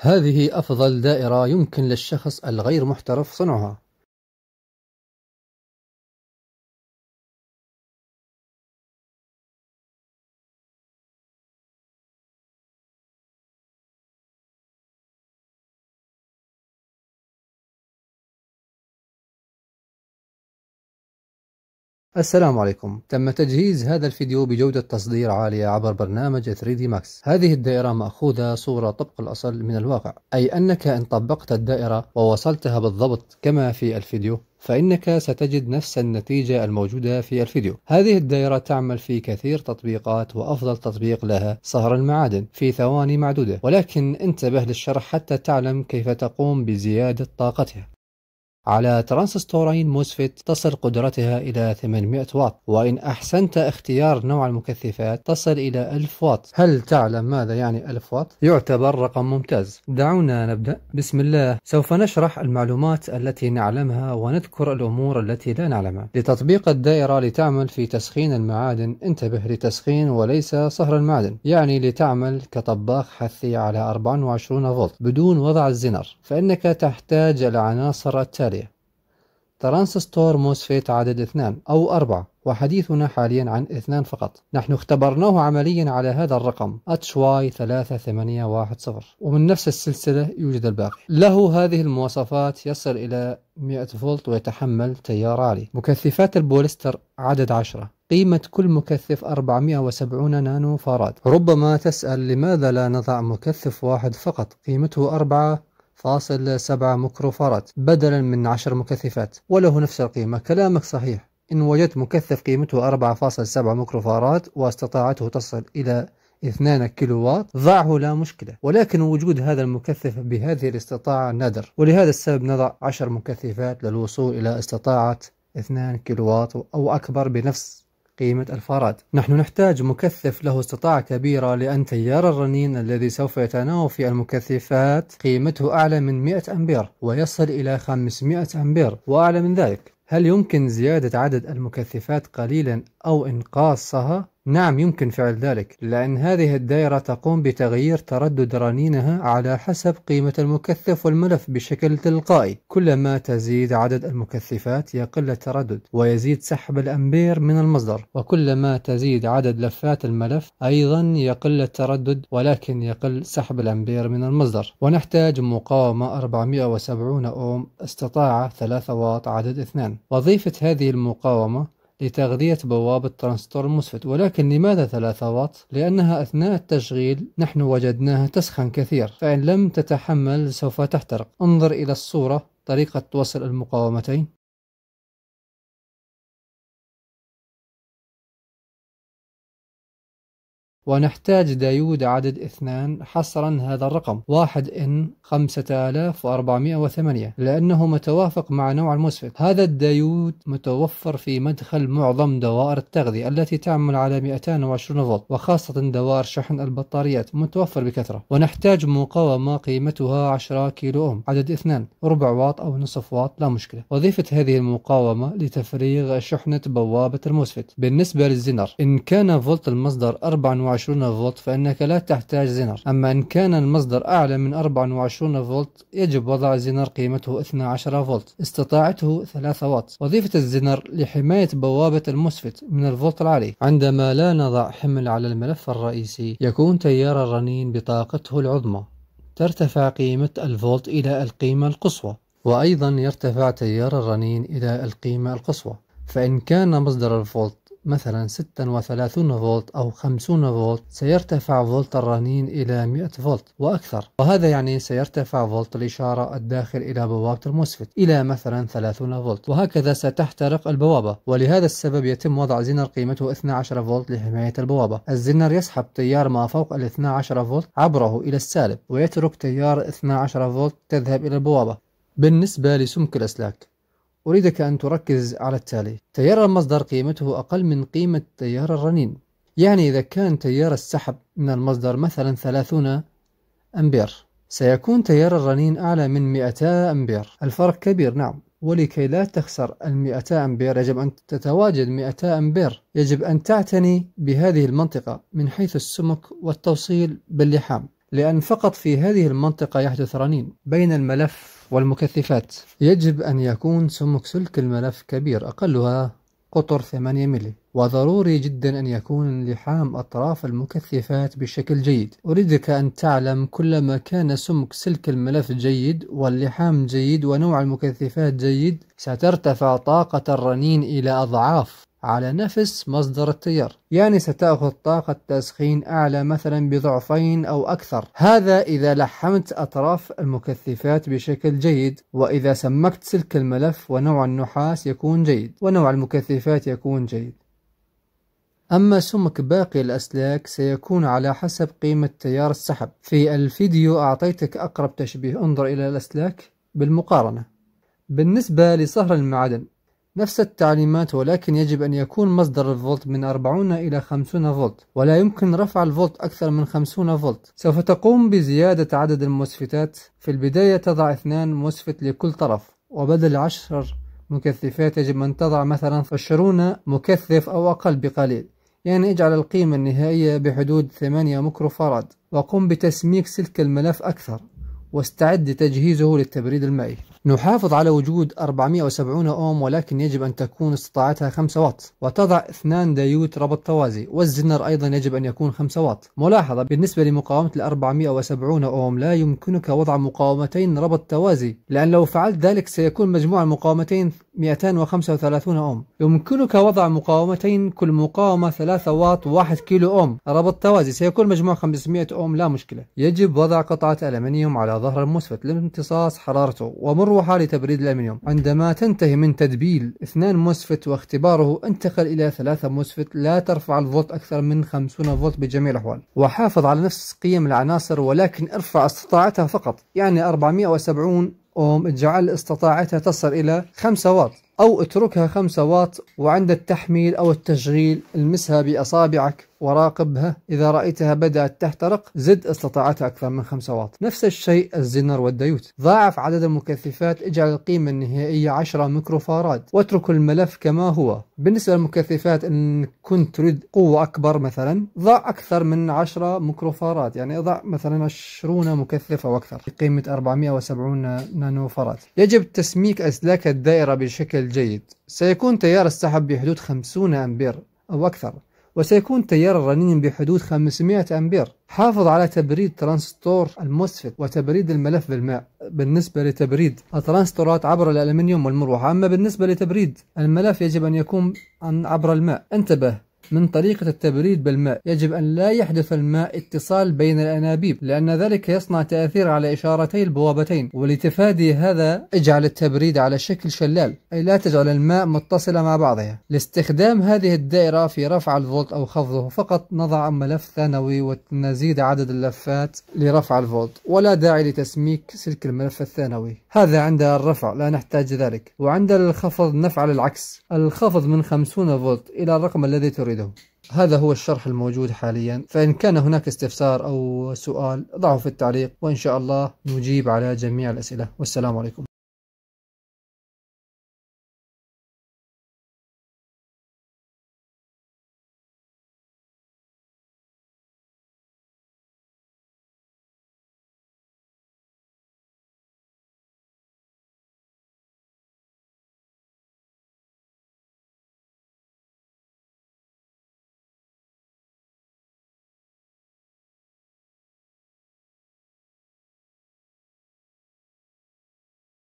هذه أفضل دائرة يمكن للشخص الغير محترف صنعها. السلام عليكم تم تجهيز هذا الفيديو بجودة تصدير عالية عبر برنامج 3D Max هذه الدائرة مأخوذة صورة طبق الأصل من الواقع أي أنك إن طبقت الدائرة ووصلتها بالضبط كما في الفيديو فإنك ستجد نفس النتيجة الموجودة في الفيديو هذه الدائرة تعمل في كثير تطبيقات وأفضل تطبيق لها صهر المعادن في ثواني معدودة ولكن انتبه للشرح حتى تعلم كيف تقوم بزيادة طاقتها على ترانزستورين موسفيت تصل قدرتها إلى 800 واط وإن أحسنت اختيار نوع المكثفات تصل إلى 1000 واط هل تعلم ماذا يعني 1000 واط؟ يعتبر رقم ممتاز دعونا نبدأ بسم الله سوف نشرح المعلومات التي نعلمها ونذكر الأمور التي لا نعلمها لتطبيق الدائرة لتعمل في تسخين المعادن انتبه لتسخين وليس صهر المعدن يعني لتعمل كطباخ حثي على 24 فولت بدون وضع الزنر فإنك تحتاج العناصر التالية ترانسستور موسفيت عدد اثنان أو أربعة وحديثنا حاليا عن اثنان فقط نحن اختبرناه عمليا على هذا الرقم HY3810 ومن نفس السلسلة يوجد الباقي له هذه المواصفات يصل إلى 100 فولت ويتحمل تيار عالي مكثفات البوليستر عدد 10 قيمة كل مكثف 470 نانو فاراد ربما تسأل لماذا لا نضع مكثف واحد فقط قيمته 4 فاصل سبعة ميكروفارات بدلا من 10 مكثفات وله نفس القيمة كلامك صحيح إن وجدت مكثف قيمته 4.7 ميكروفارات واستطاعته تصل إلى 2 كيلو كيلووات ضعه لا مشكلة ولكن وجود هذا المكثف بهذه الاستطاعة نادر ولهذا السبب نضع 10 مكثفات للوصول إلى استطاعة 2 كيلو كيلووات أو أكبر بنفس قيمة الفرد نحن نحتاج مكثف له استطاعة كبيرة لأن تيار الرنين الذي سوف يتناوب في المكثفات قيمته أعلى من 100 أمبير ويصل إلى 500 أمبير وأعلى من ذلك هل يمكن زيادة عدد المكثفات قليلا أو إنقاصها نعم يمكن فعل ذلك لأن هذه الدائرة تقوم بتغيير تردد رنينها على حسب قيمة المكثف والملف بشكل تلقائي كلما تزيد عدد المكثفات يقل التردد ويزيد سحب الأمبير من المصدر وكلما تزيد عدد لفات الملف أيضا يقل التردد ولكن يقل سحب الأمبير من المصدر ونحتاج مقاومة 470 أوم استطاعة 3 واط عدد 2 وظيفة هذه المقاومة لتغذية بوابة ترانستور المسفت ولكن لماذا 3 واط؟ لأنها أثناء التشغيل نحن وجدناها تسخن كثير فإن لم تتحمل سوف تحترق انظر إلى الصورة طريقة وصل المقاومتين ونحتاج دايود عدد اثنان حصرا هذا الرقم واحد إن 5408 لأنه متوافق مع نوع المسفك هذا الدايود متوفر في مدخل معظم دوائر التغذية التي تعمل على 220 فولت وخاصة دوائر شحن البطاريات متوفر بكثرة ونحتاج مقاومة قيمتها 10 كيلو أوم عدد اثنان ربع واط أو نصف واط لا مشكلة وظيفة هذه المقاومة لتفريغ شحنة بوابة المسفت بالنسبة للزنر إن كان فولت المصدر 24 24 فولت فإنك لا تحتاج زنر أما إن كان المصدر أعلى من 24 فولت يجب وضع زنر قيمته 12 فولت استطاعته 3 واط وظيفة الزنر لحماية بوابة المسفت من الفولت العالي عندما لا نضع حمل على الملف الرئيسي يكون تيار الرنين بطاقته العظمى ترتفع قيمة الفولت إلى القيمة القصوى وأيضا يرتفع تيار الرنين إلى القيمة القصوى فإن كان مصدر الفولت مثلا 36 فولت أو 50 فولت سيرتفع فولت الرنين إلى 100 فولت وأكثر وهذا يعني سيرتفع فولت الإشارة الداخل إلى بوابة الموسفت إلى مثلا 30 فولت وهكذا ستحترق البوابة ولهذا السبب يتم وضع زنر قيمته 12 فولت لحماية البوابة الزنر يسحب تيار ما فوق ال 12 فولت عبره إلى السالب ويترك تيار 12 فولت تذهب إلى البوابة بالنسبة لسمك الأسلاك أريدك أن تركز على التالي تيار المصدر قيمته أقل من قيمة تيار الرنين يعني إذا كان تيار السحب من المصدر مثلا 30 أمبير سيكون تيار الرنين أعلى من 200 أمبير الفرق كبير نعم ولكي لا تخسر ال 200 أمبير يجب أن تتواجد 200 أمبير يجب أن تعتني بهذه المنطقة من حيث السمك والتوصيل باللحام لأن فقط في هذه المنطقة يحدث رنين بين الملف والمكثفات يجب أن يكون سمك سلك الملف كبير أقلها قطر 8 ملي وضروري جدا أن يكون لحام أطراف المكثفات بشكل جيد أريدك أن تعلم كلما كان سمك سلك الملف جيد واللحام جيد ونوع المكثفات جيد سترتفع طاقة الرنين إلى أضعاف على نفس مصدر التيار يعني ستأخذ طاقة تسخين أعلى مثلا بضعفين أو أكثر هذا إذا لحمت أطراف المكثفات بشكل جيد وإذا سمكت سلك الملف ونوع النحاس يكون جيد ونوع المكثفات يكون جيد أما سمك باقي الأسلاك سيكون على حسب قيمة تيار السحب في الفيديو أعطيتك أقرب تشبيه انظر إلى الأسلاك بالمقارنة بالنسبة لصهر المعدن نفس التعليمات ولكن يجب أن يكون مصدر الفولت من 40 إلى 50 فولت ولا يمكن رفع الفولت أكثر من 50 فولت سوف تقوم بزيادة عدد المسفتات في البداية تضع 2 مسفت لكل طرف وبدل 10 مكثفات يجب أن تضع مثلا 20 مكثف أو أقل بقليل يعني اجعل القيمة النهائية بحدود 8 ميكروفاراد وقم بتسميك سلك الملف أكثر واستعد تجهيزه للتبريد المائي نحافظ على وجود 470 أوم ولكن يجب أن تكون استطاعتها 5 واط وتضع 2 ديوت ربط توازي والزنر أيضا يجب أن يكون 5 واط ملاحظة بالنسبة لمقاومة ال 470 أوم لا يمكنك وضع مقاومتين ربط توازي لأن لو فعلت ذلك سيكون مجموع المقاومتين 235 أوم يمكنك وضع مقاومتين كل مقاومة 3 واط 1 كيلو أوم ربط توازي سيكون مجموع 500 أوم لا مشكلة يجب وضع قطعة ألمنيوم على ظهر المسفت لامتصاص حرارته ومروحة لتبريد الألمنيوم عندما تنتهي من تدبيل 2 مسفت واختباره انتقل إلى 3 مسفت لا ترفع الفولت أكثر من 50 فولت بجميع الأحوال وحافظ على نفس قيم العناصر ولكن ارفع استطاعتها فقط يعني 470 تجعل استطاعتها تصل إلى 5 واط أو اتركها خمسة واط وعند التحميل أو التشغيل المسها بأصابعك وراقبها إذا رأيتها بدأت تحترق زد استطاعتها أكثر من 5 واط نفس الشيء الزنر والديوت ضاعف عدد المكثفات اجعل القيمة النهائية 10 ميكروفاراد واترك الملف كما هو بالنسبة للمكثفات إن كنت تريد قوة أكبر مثلا ضع أكثر من 10 ميكروفاراد يعني ضع مثلا 20 مكثف أو أكثر بقيمة 470 نانو فراد يجب تسميك أسلاك الدائرة بشكل الجيد سيكون تيار السحب بحدود 50 أمبير أو أكثر وسيكون تيار الرنين بحدود 500 أمبير حافظ على تبريد ترانستور الموسفت وتبريد الملف بالماء بالنسبة لتبريد الترانستورات عبر الألمنيوم والمروحة أما بالنسبة لتبريد الملف يجب أن يكون عبر الماء انتبه من طريقة التبريد بالماء يجب أن لا يحدث الماء اتصال بين الأنابيب لأن ذلك يصنع تأثير على إشارتي البوابتين ولتفادي هذا اجعل التبريد على شكل شلال أي لا تجعل الماء متصلة مع بعضها لاستخدام هذه الدائرة في رفع الفولت أو خفضه فقط نضع ملف ثانوي ونزيد عدد اللفات لرفع الفولت ولا داعي لتسميك سلك الملف الثانوي هذا عند الرفع لا نحتاج ذلك وعند الخفض نفعل العكس الخفض من 50 فولت إلى الرقم الذي تريده هذا هو الشرح الموجود حاليا فإن كان هناك استفسار أو سؤال ضعه في التعليق وإن شاء الله نجيب على جميع الأسئلة والسلام عليكم